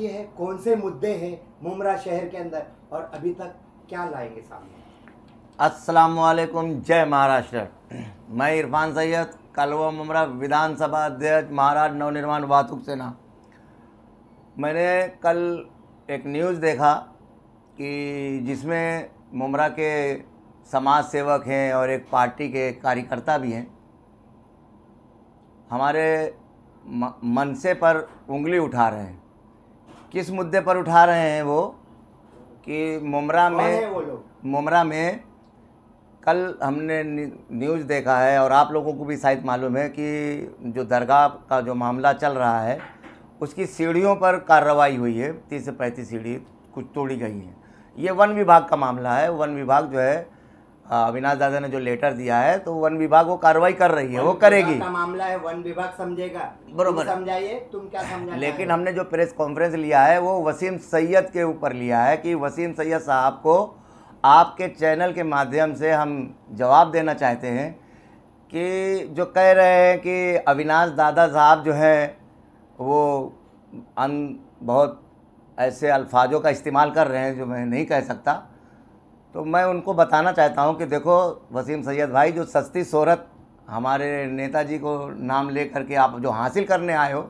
बाकी है कौन से मुद्दे हैं मुमरा शहर के अंदर और अभी तक क्या लाएंगे सामने असलकुम जय महाराष्ट्र मैं इरफान सैयद कलवा मुमरा विधानसभा अध्यक्ष महाराज नवनिर्माण वातुक सेना मैंने कल एक न्यूज़ देखा कि जिसमें मुमरा के समाज सेवक हैं और एक पार्टी के कार्यकर्ता भी हैं हमारे मनसे पर उंगली उठा रहे हैं किस मुद्दे पर उठा रहे हैं वो कि मुमरा में मुमरा में कल हमने न्यूज़ देखा है और आप लोगों को भी शायद मालूम है कि जो दरगाह का जो मामला चल रहा है उसकी सीढ़ियों पर कार्रवाई हुई है तीस से पैंतीस सीढ़ी कुछ तोड़ी गई हैं ये वन विभाग का मामला है वन विभाग जो है हाँ, अविनाश दादा ने जो लेटर दिया है तो वन विभाग वो कार्रवाई कर रही है वो करेगी मामला है वन विभाग समझेगा बरोबर समझाइए तुम क्या समझा लेकिन हमने जो प्रेस कॉन्फ्रेंस लिया है वो वसीम सैयद के ऊपर लिया है कि वसीम सैयद साहब को आपके चैनल के माध्यम से हम जवाब देना चाहते हैं कि जो कह रहे हैं कि अविनाश दादा साहब जो हैं वो अन बहुत ऐसे अल्फाजों का इस्तेमाल कर रहे हैं जो मैं नहीं कह सकता तो मैं उनको बताना चाहता हूँ कि देखो वसीम सैयद भाई जो सस्ती शहरत हमारे नेताजी को नाम ले करके आप जो हासिल करने आए हो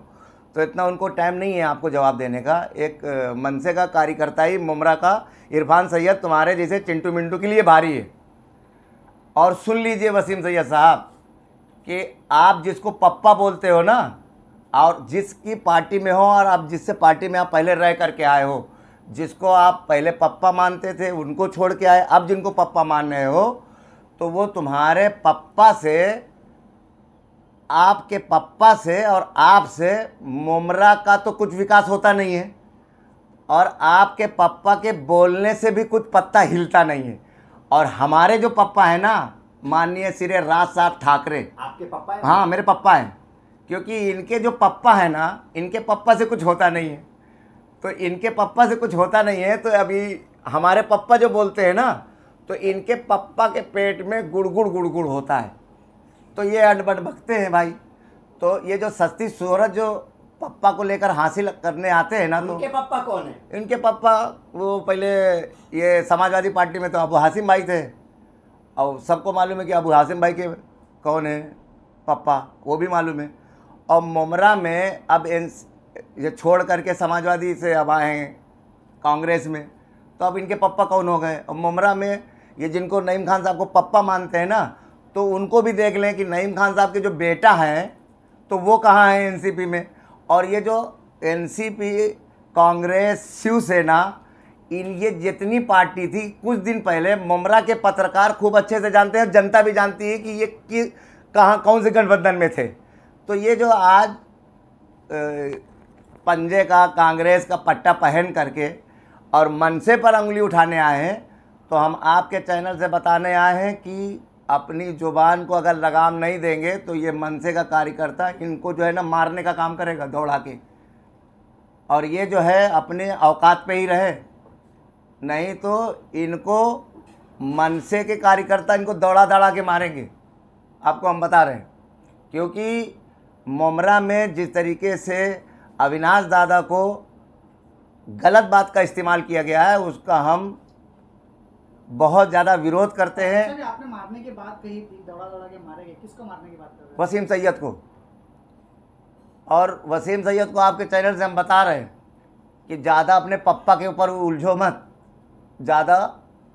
तो इतना उनको टाइम नहीं है आपको जवाब देने का एक मनसे का कार्यकर्ता ही मुमरा का इरफान सैयद तुम्हारे जैसे चिंटू मिंटू के लिए भारी है और सुन लीजिए वसीम सैयद साहब कि आप जिसको पप्पा बोलते हो ना और जिसकी पार्टी में हो और आप जिससे पार्टी में आप पहले रह करके आए हो जिसको आप पहले पप्पा मानते थे उनको छोड़ के आए अब जिनको पप्पा मान रहे हो तो वो तुम्हारे पप्पा से आपके पप्पा से और आपसे मुमरा का तो कुछ विकास होता नहीं है और आपके पप्पा के बोलने से भी कुछ पत्ता हिलता नहीं है और हमारे जो पप्पा है ना माननीय श्री राज साहब ठाकरे आपके पप्पा हाँ मेरे पप्पा हैं क्योंकि इनके जो पप्पा है ना इनके पप्पा से कुछ होता नहीं है तो इनके पप्पा से कुछ होता नहीं है तो अभी हमारे पप्पा जो बोलते हैं ना तो इनके पप्पा के पेट में गुड़गुड़ गुड़गुड़ होता है तो ये अटबट भगते हैं भाई तो ये जो सस्ती सूरत जो पप्पा को लेकर हासिल करने आते हैं ना तो इनके पप्पा कौन है इनके पप्पा वो पहले ये समाजवादी पार्टी में तो अबू हासिम भाई थे और सबको मालूम है कि अबू हासिम भाई के कौन है पप्पा वो भी मालूम है और मुमरा में अब ये छोड़ करके समाजवादी से अब आए हैं कांग्रेस में तो अब इनके पप्पा कौन हो गए अब मुमरा में ये जिनको नईम खान साहब को पप्पा मानते हैं ना तो उनको भी देख लें कि नईम खान साहब के जो बेटा है तो वो कहाँ है एनसीपी में और ये जो एनसीपी कांग्रेस शिवसेना इन ये जितनी पार्टी थी कुछ दिन पहले ममरा के पत्रकार खूब अच्छे से जानते हैं जनता भी जानती है कि ये कि कहाँ कौन से गठबंधन में थे तो ये जो आज पंजे का कांग्रेस का पट्टा पहन करके और मनसे पर उंगली उठाने आए हैं तो हम आपके चैनल से बताने आए हैं कि अपनी ज़ुबान को अगर लगाम नहीं देंगे तो ये मनसे का कार्यकर्ता इनको जो है ना मारने का काम करेगा दौड़ा के और ये जो है अपने अवकात पे ही रहे नहीं तो इनको मनसे के कार्यकर्ता इनको दौड़ा दौड़ा के मारेंगे आपको हम बता रहे हैं क्योंकि मोमरा में जिस तरीके से अविनाश दादा को गलत बात का इस्तेमाल किया गया है उसका हम बहुत ज़्यादा विरोध करते हैं अच्छा, आपने मारने के बाद कही थी दौड़ा दौड़ा के मारे गए किसको मारने की बात कर रहे हैं वसीम सैयद को और वसीम सैयद को आपके चैनल से हम बता रहे हैं कि ज़्यादा अपने पप्पा के ऊपर उलझो मत ज़्यादा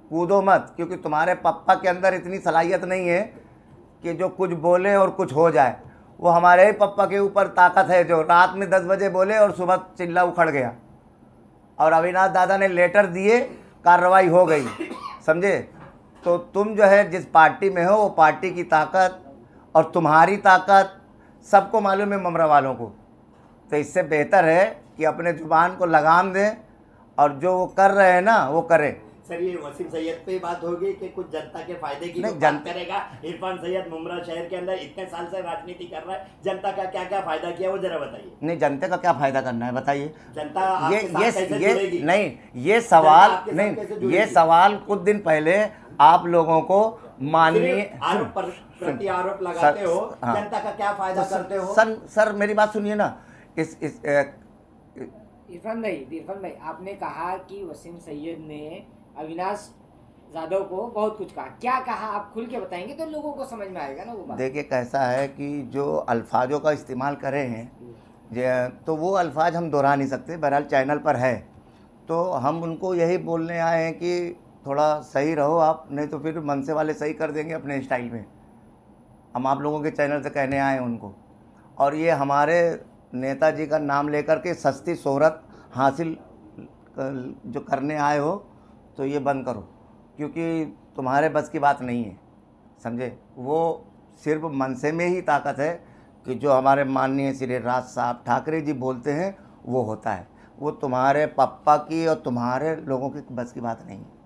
कूदो मत क्योंकि तुम्हारे पप्पा के अंदर इतनी सलाहियत नहीं है कि जो कुछ बोले और कुछ हो जाए वो हमारे ही पप्पा के ऊपर ताकत है जो रात में दस बजे बोले और सुबह चिल्ला उखड़ गया और अविनाश दादा ने लेटर दिए कार्रवाई हो गई समझे तो तुम जो है जिस पार्टी में हो वो पार्टी की ताकत और तुम्हारी ताकत सबको मालूम है ममरा वालों को तो इससे बेहतर है कि अपने ज़ुबान को लगाम दें और जो वो कर रहे हैं ना वो करें सर ये वसीम सैयद पे बात होगी कि कुछ जनता के फायदे की जन... करेगा इरफान सैयद मुमरा शहर के अंदर इतने साल से राजनीति कर रहा है जनता का क्या क्या फायदा किया वो जरा बताइए नहीं जनता का क्या फायदा करना है बताइए जनता ये ये ये नहीं ये सवाल नहीं ये सवाल कुछ दिन पहले आप लोगों को माननीय आरोप प्रति आरोप लगाते हो हाँ। जनता का क्या फायदा करते हो सर सर मेरी बात सुनिए ना इस इस इरफान भाई इरफान भाई आपने कहा कि वसीम सैयद ने अविनाश जादव को बहुत कुछ कहा क्या कहा आप खुल के बताएंगे तो लोगों को समझ में आएगा ना वो बात देखिए कैसा है कि जो अल्फाजों का इस्तेमाल करे हैं हम्म। तो वो अल्फाज हम दोहरा नहीं सकते बहरहाल चैनल पर है तो हम उनको यही बोलने आए हैं कि थोड़ा सही रहो आप नहीं तो फिर मनसे वाले सही कर देंगे अपने स्टाइल में हम आप लोगों के चैनल से कहने आए हैं उनको और ये हमारे नेताजी का नाम लेकर के सस्ती शोहरत हासिल जो करने आए हो तो ये बंद करो क्योंकि तुम्हारे बस की बात नहीं है समझे वो सिर्फ मनसे में ही ताकत है कि जो हमारे माननीय श्री राज साहब ठाकरे जी बोलते हैं वो होता है वो तुम्हारे पप्पा की और तुम्हारे लोगों की बस की बात नहीं है